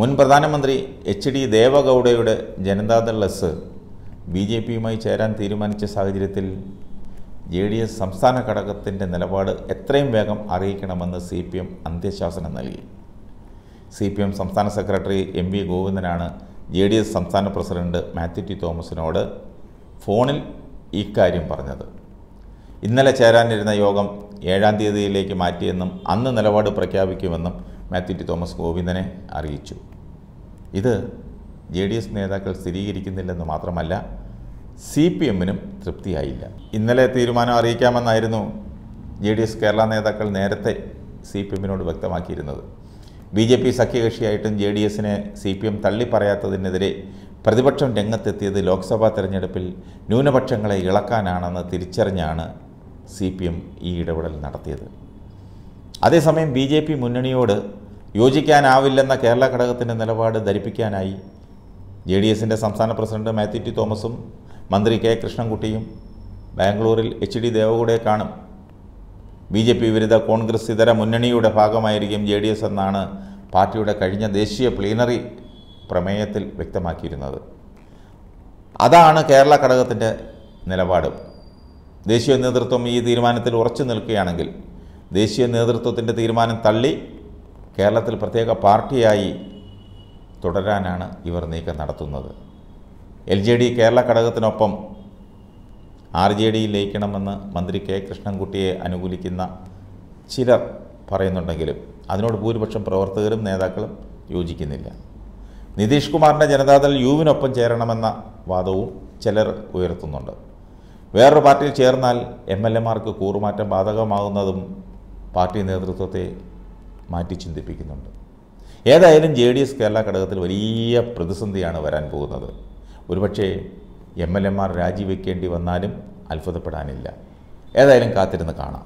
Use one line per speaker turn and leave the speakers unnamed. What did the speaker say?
മുൻ പ്രധാനമന്ത്രി H D ദേവഗൗഡയുടെ ജനതാദൾ എസ് ബി ജെ പിയുമായി ചേരാൻ തീരുമാനിച്ച സാഹചര്യത്തിൽ ജെ ഡി എസ് സംസ്ഥാന ഘടകത്തിൻ്റെ നിലപാട് എത്രയും വേഗം അറിയിക്കണമെന്ന് സി പി എം അന്ത്യശാസനം നൽകി സി പി എം സംസ്ഥാന സെക്രട്ടറി എം വി ഗോവിന്ദനാണ് ജെ ഡി എസ് സംസ്ഥാന പ്രസിഡന്റ് മാത്യു ടി തോമസിനോട് ഫോണിൽ ഇക്കാര്യം പറഞ്ഞത് ഇന്നലെ ചേരാനിരുന്ന യോഗം ഏഴാം തീയതിയിലേക്ക് മാറ്റിയെന്നും അന്ന് നിലപാട് പ്രഖ്യാപിക്കുമെന്നും മാത്യു ടി തോമസ് ഗോവിന്ദനെ അറിയിച്ചു ഇത് ജെ ഡി എസ് നേതാക്കൾ സ്ഥിരീകരിക്കുന്നില്ലെന്ന് മാത്രമല്ല സി പി എമ്മിനും തൃപ്തിയായില്ല ഇന്നലെ തീരുമാനം അറിയിക്കാമെന്നായിരുന്നു ജെ ഡി എസ് കേരള നേതാക്കൾ നേരത്തെ സി പി എമ്മിനോട് വ്യക്തമാക്കിയിരുന്നത് ബി ജെ പി സഖ്യകക്ഷിയായിട്ടും ജെ ഡി എസിനെ സി പി എം തള്ളിപ്പറയാത്തതിനെതിരെ പ്രതിപക്ഷം രംഗത്തെത്തിയത് ലോക്സഭാ തെരഞ്ഞെടുപ്പിൽ ന്യൂനപക്ഷങ്ങളെ ഇളക്കാനാണെന്ന് തിരിച്ചറിഞ്ഞാണ് സി പി എം ഈ ഇടപെടൽ നടത്തിയത് അതേസമയം ബി ജെ പി മുന്നണിയോട് യോജിക്കാനാവില്ലെന്ന കേരള ഘടകത്തിൻ്റെ നിലപാട് ധരിപ്പിക്കാനായി ജെ ഡി എസിൻ്റെ സംസ്ഥാന പ്രസിഡന്റ് മാത്യു ടി തോമസും മന്ത്രി കെ കൃഷ്ണൻകുട്ടിയും ബാംഗ്ലൂരിൽ എച്ച് ഡി ദേവഗൌഡയെ കാണും ബി ജെ പി വിരുദ്ധ കോൺഗ്രസ് ഇതര മുന്നണിയുടെ ഭാഗമായിരിക്കും ജെ ഡി എസ് എന്നാണ് പാർട്ടിയുടെ കഴിഞ്ഞ ദേശീയ പ്ലീനറി പ്രമേയത്തിൽ വ്യക്തമാക്കിയിരുന്നത് അതാണ് കേരള ഘടകത്തിൻ്റെ നിലപാട് ദേശീയ നേതൃത്വം ഈ തീരുമാനത്തിൽ ഉറച്ചു നിൽക്കുകയാണെങ്കിൽ ദേശീയ നേതൃത്വത്തിൻ്റെ തീരുമാനം തള്ളി കേരളത്തിൽ പ്രത്യേക പാർട്ടിയായി തുടരാനാണ് ഇവർ നീക്കം നടത്തുന്നത് എൽ ജെ ഡി കേരള ഘടകത്തിനൊപ്പം ആർ ജെ ഡിയിൽ ലയിക്കണമെന്ന് മന്ത്രി കെ കൃഷ്ണൻകുട്ടിയെ അനുകൂലിക്കുന്ന ചിലർ പറയുന്നുണ്ടെങ്കിലും അതിനോട് ഭൂരിപക്ഷം പ്രവർത്തകരും നേതാക്കളും യോജിക്കുന്നില്ല നിതീഷ് കുമാറിൻ്റെ ജനതാദൾ യുവിനൊപ്പം ചേരണമെന്ന വാദവും ചിലർ ഉയർത്തുന്നുണ്ട് വേറൊരു പാർട്ടിയിൽ ചേർന്നാൽ എം എൽ എമാർക്ക് കൂറുമാറ്റം ബാധകമാകുന്നതും പാർട്ടി നേതൃത്വത്തെ മാറ്റി ചിന്തിപ്പിക്കുന്നുണ്ട് ഏതായാലും ജെ ഡി എസ് കേരള ഘടകത്തിൽ വലിയ പ്രതിസന്ധിയാണ് വരാൻ പോകുന്നത് ഒരുപക്ഷേ എം എൽ എമാർ രാജിവെക്കേണ്ടി വന്നാലും അത്ഭുതപ്പെടാനില്ല ഏതായാലും കാത്തിരുന്ന് കാണാം